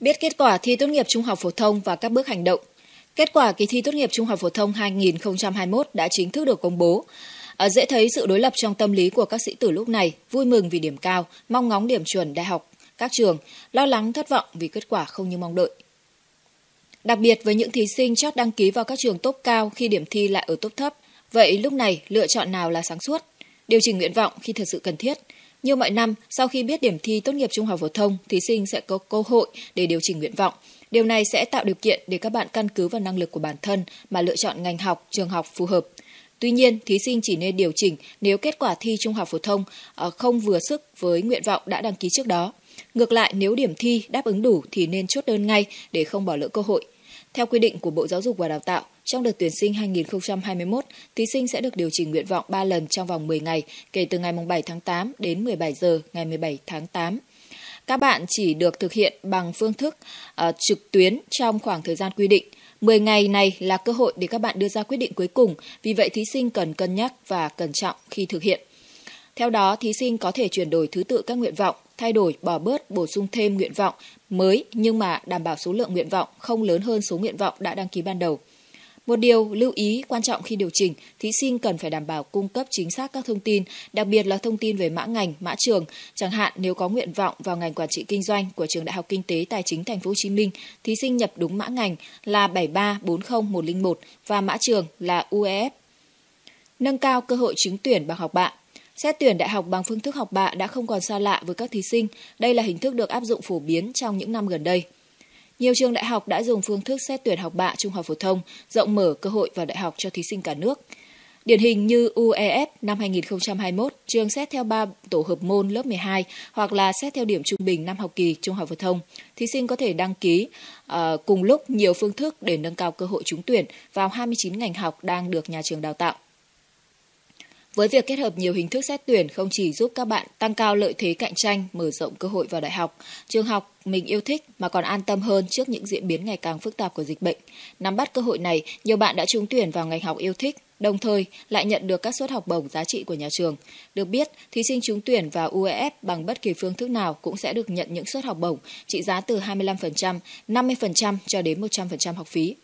biết kết quả thi tốt nghiệp trung học phổ thông và các bước hành động. Kết quả kỳ thi tốt nghiệp trung học phổ thông 2021 đã chính thức được công bố. À, dễ thấy sự đối lập trong tâm lý của các sĩ tử lúc này, vui mừng vì điểm cao, mong ngóng điểm chuẩn đại học, các trường, lo lắng thất vọng vì kết quả không như mong đợi. Đặc biệt với những thí sinh chót đăng ký vào các trường tốt cao khi điểm thi lại ở tốt thấp, vậy lúc này lựa chọn nào là sáng suốt? Điều chỉnh nguyện vọng khi thật sự cần thiết – như mọi năm, sau khi biết điểm thi tốt nghiệp trung học phổ thông, thí sinh sẽ có cơ hội để điều chỉnh nguyện vọng. Điều này sẽ tạo điều kiện để các bạn căn cứ vào năng lực của bản thân mà lựa chọn ngành học, trường học phù hợp. Tuy nhiên, thí sinh chỉ nên điều chỉnh nếu kết quả thi trung học phổ thông ờ, không vừa sức với nguyện vọng đã đăng ký trước đó. Ngược lại, nếu điểm thi đáp ứng đủ thì nên chốt đơn ngay để không bỏ lỡ cơ hội. Theo quy định của Bộ Giáo dục và Đào tạo, trong đợt tuyển sinh 2021, thí sinh sẽ được điều chỉnh nguyện vọng 3 lần trong vòng 10 ngày kể từ ngày 7 tháng 8 đến 17 giờ ngày 17 tháng 8 các bạn chỉ được thực hiện bằng phương thức uh, trực tuyến trong khoảng thời gian quy định. 10 ngày này là cơ hội để các bạn đưa ra quyết định cuối cùng, vì vậy thí sinh cần cân nhắc và cẩn trọng khi thực hiện. Theo đó, thí sinh có thể chuyển đổi thứ tự các nguyện vọng thay đổi, bỏ bớt, bổ sung thêm nguyện vọng mới nhưng mà đảm bảo số lượng nguyện vọng không lớn hơn số nguyện vọng đã đăng ký ban đầu. Một điều lưu ý quan trọng khi điều chỉnh, thí sinh cần phải đảm bảo cung cấp chính xác các thông tin, đặc biệt là thông tin về mã ngành, mã trường. Chẳng hạn nếu có nguyện vọng vào ngành quản trị kinh doanh của trường Đại học Kinh tế Tài chính Thành phố Hồ Chí Minh, thí sinh nhập đúng mã ngành là 7340101 và mã trường là UEF. Nâng cao cơ hội trúng tuyển bằng học bạ Xét tuyển đại học bằng phương thức học bạ đã không còn xa lạ với các thí sinh, đây là hình thức được áp dụng phổ biến trong những năm gần đây. Nhiều trường đại học đã dùng phương thức xét tuyển học bạ trung học phổ thông, rộng mở cơ hội vào đại học cho thí sinh cả nước. Điển hình như UEF năm 2021, trường xét theo 3 tổ hợp môn lớp 12 hoặc là xét theo điểm trung bình năm học kỳ trung học phổ thông. Thí sinh có thể đăng ký uh, cùng lúc nhiều phương thức để nâng cao cơ hội trúng tuyển vào 29 ngành học đang được nhà trường đào tạo. Với việc kết hợp nhiều hình thức xét tuyển không chỉ giúp các bạn tăng cao lợi thế cạnh tranh, mở rộng cơ hội vào đại học, trường học mình yêu thích mà còn an tâm hơn trước những diễn biến ngày càng phức tạp của dịch bệnh. Nắm bắt cơ hội này, nhiều bạn đã trúng tuyển vào ngành học yêu thích, đồng thời lại nhận được các suất học bổng giá trị của nhà trường. Được biết, thí sinh trúng tuyển vào UEF bằng bất kỳ phương thức nào cũng sẽ được nhận những suất học bổng trị giá từ 25%, 50% cho đến 100% học phí.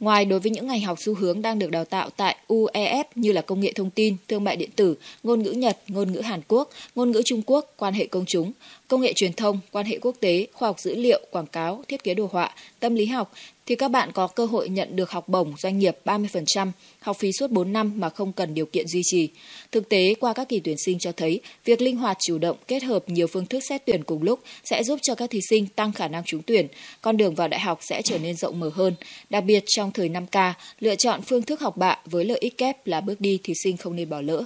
Ngoài đối với những ngành học xu hướng đang được đào tạo tại UEF như là công nghệ thông tin, thương mại điện tử, ngôn ngữ Nhật, ngôn ngữ Hàn Quốc, ngôn ngữ Trung Quốc, quan hệ công chúng, công nghệ truyền thông, quan hệ quốc tế, khoa học dữ liệu, quảng cáo, thiết kế đồ họa, tâm lý học thì các bạn có cơ hội nhận được học bổng doanh nghiệp 30%, học phí suốt 4 năm mà không cần điều kiện duy trì. Thực tế, qua các kỳ tuyển sinh cho thấy, việc linh hoạt chủ động kết hợp nhiều phương thức xét tuyển cùng lúc sẽ giúp cho các thí sinh tăng khả năng trúng tuyển, con đường vào đại học sẽ trở nên rộng mở hơn. Đặc biệt trong thời 5K, lựa chọn phương thức học bạ với lợi ích kép là bước đi thí sinh không nên bỏ lỡ.